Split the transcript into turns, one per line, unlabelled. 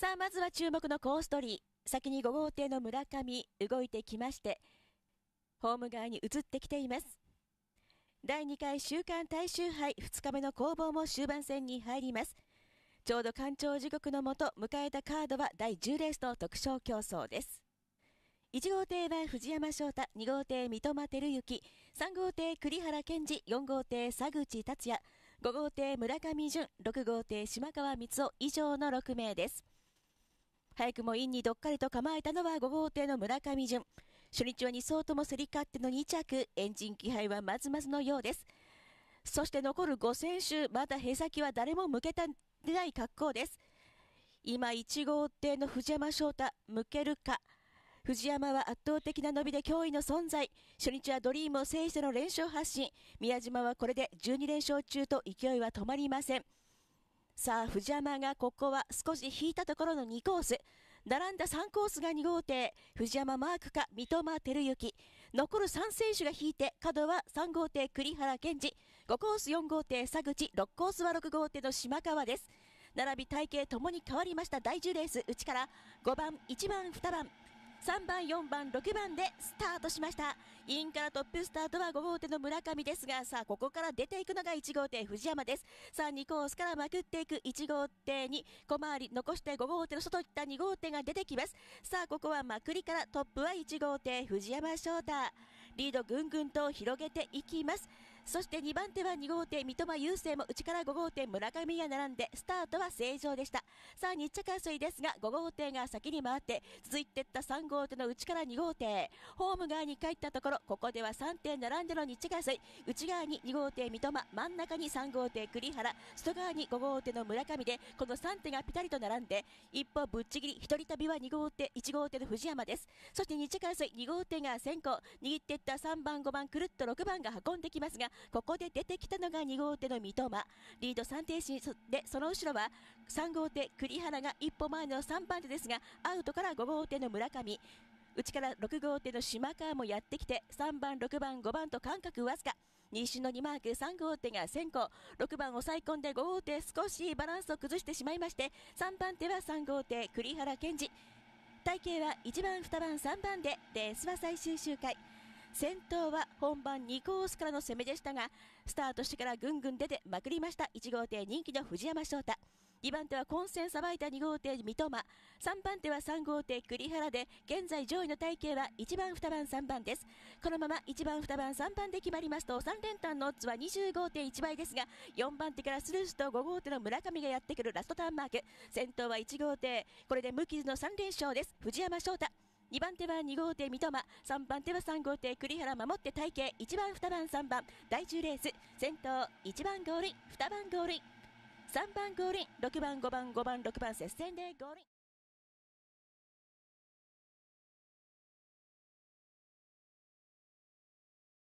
さあ、まずは注目のコーストリー。先に5号艇の村上、動いてきまして、ホーム側に移ってきています。第2回週間大衆杯2日目の攻防も終盤戦に入ります。ちょうど干潮時刻のもと迎えたカードは第10レースの特賞競争です。1号艇は藤山翔太、2号艇三笘照之、3号艇栗原健二、4号艇佐口達也、5号艇村上淳、6号艇島川光雄以上の6名です。早くもインにどっかりと構えたのは5号艇の村上淳。初日は2走とも競り勝っての2着、エンジン気配はまずまずのようです。そして残る5選手、まだへ先は誰も向けた出ない格好です。今1号艇の藤山翔太、向けるか。藤山は圧倒的な伸びで驚異の存在。初日はドリームを制しての連勝発進。宮島はこれで12連勝中と勢いは止まりません。さあ、藤山がここは少し引いたところの2コース。並んだ3コースが2号艇。藤山マークか三笘照之。残る3選手が引いて、角は3号艇栗原健二。5コース4号艇佐口。6コースは6号艇の島川です。並び体型ともに変わりました第10レース内から5番1番2番3番、4番、6番でスタートしました。インからトップスタートは5号手の村上ですが、さあ、ここから出ていくのが1号手、藤山です。さあ、2コースからまくっていく1号手に、小回り残して5号手の外いった2号手が出てきます。さあ、ここはまくりからトップは1号手、藤山翔太。リードぐんぐんと広げていきます。そして2番手は2号艇、三笘雄星も内から5号艇、村上が並んで、スタートは正常でした。さあ、日着争いですが、5号艇が先に回って、続いてった3号艇の内から2号艇、ホーム側に帰ったところ、ここでは3点並んでの日着争い、内側に2号艇、三笘、真ん中に3号艇、栗原、外側に5号艇の村上で、この3手がピタリと並んで、一方ぶっちぎり、一人旅は2号艇、1号艇の藤山です。そして日着争い、2号艇が先行、握ってった3番、5番、くるっと6番が運んできますが、ここで出てきたのが2号手の三笘。リード3停止で、その後ろは3号手栗原が一歩前の3番手ですが、アウトから5号手の村上。内から6号手の島川もやってきて、3番、6番、5番と間隔わずか。西の2マーク3号手が先行6番を抑え込んで5号手少しバランスを崩してしまいまして3番手は3号手栗原健二体型は1番2番3番でレースは最終周回先頭は本番2コースからの攻めでしたが、スタートしてからぐんぐん出てまくりました。1号艇人気の藤山翔太。2番手は混戦さばいた2号艇三笘。3番手は3号艇栗原で、現在上位の体系は1番、2番、3番です。このまま1番、2番、3番で決まりますと、3連単のオッズは25.1倍ですが、4番手からスルースと5号艇の村上がやってくるラストターンマーク。先頭は1号艇。これで無傷の3連勝です。藤山翔太。2番手は2号艇三笘3番手は3号艇栗原守って体系1番2番3番第10レース先頭1番ゴールイン2番ゴールイン3番ゴールイン6番5番5番6番接戦でゴールイン